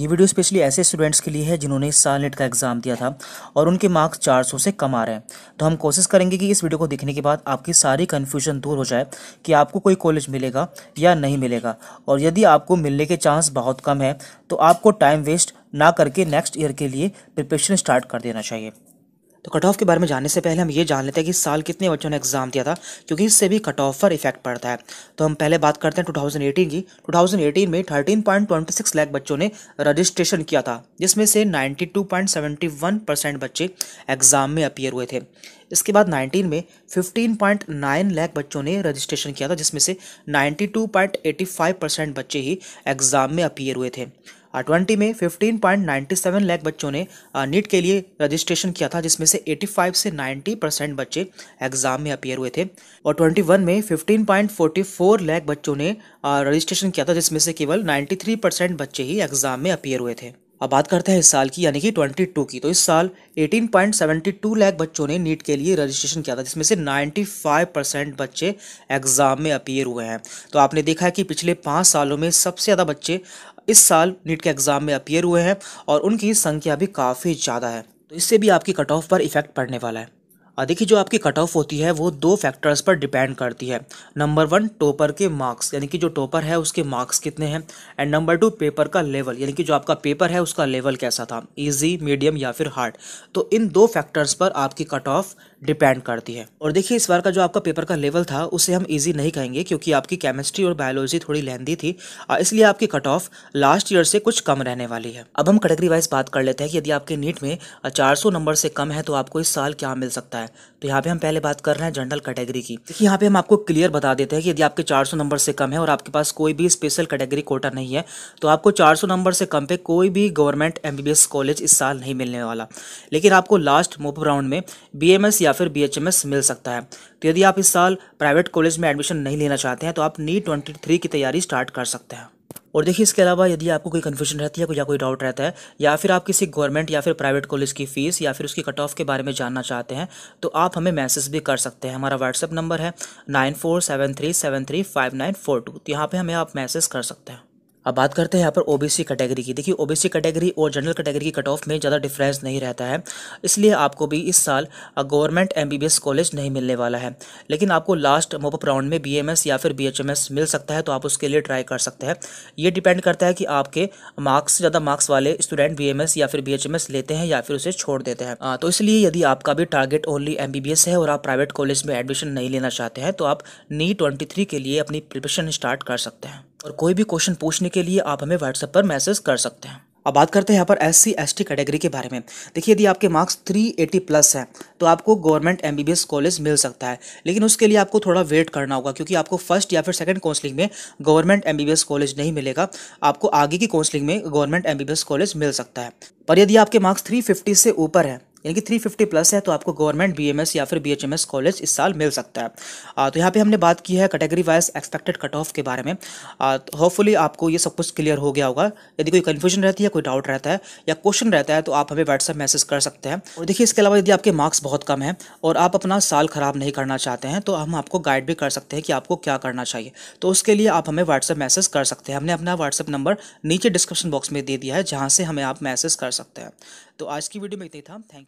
ये video specially ऐसे students के लिए है जिन्होंने इस साल नेट का एग्ज़ाम दिया था और उनके मार्क्स 400 से कम आ रहे हैं तो हम कोशिश करेंगे कि इस वीडियो को देखने के बाद आपकी सारी कन्फ्यूजन दूर हो जाए कि आपको कोई कॉलेज मिलेगा या नहीं मिलेगा और यदि आपको मिलने के चांस बहुत कम है तो आपको टाइम वेस्ट ना करके नेक्स्ट ईयर के लिए प्रिपरेशन स्टार्ट कर देना चाहिए तो कट ऑफ के बारे में जानने से पहले हम ये जान लेते हैं कि इस साल कितने बच्चों ने एग्जाम दिया था क्योंकि इससे भी कट ऑफ पर इफेक्ट पड़ता है तो हम पहले बात करते हैं 2018 की 2018 में 13.26 लाख बच्चों ने रजिस्ट्रेशन किया था जिसमें से 92.71 परसेंट बच्चे एग्जाम में अपियर हुए थे इसके बाद 19 में 15.9 लाख बच्चों ने रजिस्ट्रेशन किया था जिसमें से 92.85 परसेंट बच्चे ही एग्ज़ाम में अपियर हुए थे ट्वेंटी में 15.97 लाख बच्चों ने नीट के लिए रजिस्ट्रेशन किया था जिसमें से 85 से 90 परसेंट बच्चे एग्जाम में अपियर हुए थे और 21 में 15.44 लाख बच्चों ने रजिस्ट्रेशन किया था जिसमें से केवल 93 परसेंट बच्चे ही एग्जाम में अपियर हुए थे अब बात करते हैं इस साल की यानी कि 22 की तो इस साल 18.72 लाख बच्चों ने नीट के लिए रजिस्ट्रेशन किया था जिसमें से 95 परसेंट बच्चे एग्ज़ाम में अपीयर हुए हैं तो आपने देखा है कि पिछले पाँच सालों में सबसे ज़्यादा बच्चे इस साल नीट के एग्ज़ाम में अपियर हुए हैं और उनकी संख्या भी काफ़ी ज़्यादा है तो इससे भी आपकी कट ऑफ पर इफेक्ट पड़ने वाला है देखिए जो आपकी कट ऑफ होती है वो दो फैक्टर्स पर डिपेंड करती है नंबर वन टोपर के मार्क्स यानी कि जो टोपर है उसके मार्क्स कितने हैं एंड नंबर टू पेपर का लेवल यानी कि जो आपका पेपर है उसका लेवल कैसा था ईजी मीडियम या फिर हार्ड तो इन दो फैक्टर्स पर आपकी कट ऑफ डिपेंड करती है और देखिए इस बार का जो आपका पेपर का लेवल था उसे हम ईजी नहीं कहेंगे क्योंकि आपकी केमिस्ट्री और बायोलॉजी थोड़ी लेंदी थी इसलिए आपकी कट ऑफ लास्ट ईयर से कुछ कम रहने वाली है अब हम कैटेगरी वाइज बात कर लेते हैं कि यदि आपके नीट में 400 नंबर से कम है तो आपको इस साल क्या मिल सकता है तो यहाँ पे हम पहले बात कर रहे हैं जनरल कैटेगरी की देखिए यहाँ पे हम आपको क्लियर बता देते हैं कि यदि आपके चार नंबर से कम है और आपके पास कोई भी स्पेशल कैटेगरी कोटा नहीं है तो आपको चार नंबर से कम पे कोई भी गवर्नमेंट एमबीबीएस कॉलेज इस साल नहीं मिलने वाला लेकिन आपको लास्ट मोप राउंड में बी या फिर बी मिल सकता है तो यदि आप इस साल प्राइवेट कॉलेज में एडमिशन नहीं लेना चाहते हैं तो आप नीट ट्वेंटी e की तैयारी स्टार्ट कर सकते हैं और देखिए इसके अलावा यदि आपको कोई कन्फ्यूजन रहती है या कोई डाउट रहता है या फिर आप किसी गवर्नमेंट या फिर प्राइवेट कॉलेज की फ़ीस या फिर उसकी कट ऑफ के बारे में जानना चाहते हैं तो आप हमें मैसेज भी कर सकते हैं हमारा व्हाट्सअप नंबर है nine four seven three seven three five nine four two तो यहाँ पर हमें आप मैसेज कर सकते हैं अब बात करते हैं यहाँ पर ओबीसी कैटेगरी की देखिए ओबीसी कैटेगरी और जनरल कैटेगरी की कट ऑफ में ज़्यादा डिफरेंस नहीं रहता है इसलिए आपको भी इस साल गवर्नमेंट एमबीबीएस कॉलेज नहीं मिलने वाला है लेकिन आपको लास्ट मोपअप राउंड में बीएमएस या फिर बीएचएमएस मिल सकता है तो आप उसके लिए ट्राई कर सकते हैं ये डिपेंड करता है कि आपके मार्क्स ज़्यादा मार्क्स वाले स्टूडेंट बी या फिर बी लेते हैं या फिर उसे छोड़ देते हैं तो इसलिए यदि आपका भी टारगेट ओनली एम है और आप प्राइवेट कॉलेज में एडमिशन नहीं लेना चाहते हैं तो आप नी ट्वेंटी e के लिए अपनी प्रिपरेशन स्टार्ट कर सकते हैं और कोई भी क्वेश्चन पूछने के लिए आप हमें व्हाट्सएप पर मैसेज कर सकते हैं अब बात करते हैं यहाँ पर S C S T category के बारे में देखिए यदि आपके मार्क्स 380 प्लस हैं तो आपको government M B B S college मिल सकता है लेकिन उसके लिए आपको थोड़ा वेट करना होगा क्योंकि आपको फर्स्ट या फिर सेकंड काउंसलिंग में government M B B S college नहीं मिलेगा आपको आगे की काउंसलिंग में government M B B S college मिल सकता है पर यदि आपके मार्क्स 350 से ऊपर है यानी कि थ्री फिफ्टी प्लस है तो आपको गवर्नमेंट बी एम एस या फिर B H M S college इस साल मिल सकता है आ, तो यहाँ पे हमने बात की है category wise expected cut off के बारे में होपफुली तो आपको ये सब कुछ क्लियर हो गया होगा यदि कोई कन्फ्यूजन रहती है कोई डाउट रहता है या क्वेश्चन रहता है तो आप हमें व्हाट्सएप मैसेज कर सकते हैं और देखिए इसके अलावा यदि आपके मार्क्स बहुत कम है और आप अपना साल ख़राब नहीं करना चाहते हैं तो हम आपको गाइड भी कर सकते हैं कि आपको क्या करना चाहिए तो उसके लिए आप हमें व्हाट्सएप मैसेज कर सकते हैं हमने अपना व्हाट्सएप नंबर नीचे डिस्क्रिप्शन बॉक्स में दे दिया है जहाँ से हमें आप मैसेज कर सकते हैं तो आज की वीडियो में इतना था थैंक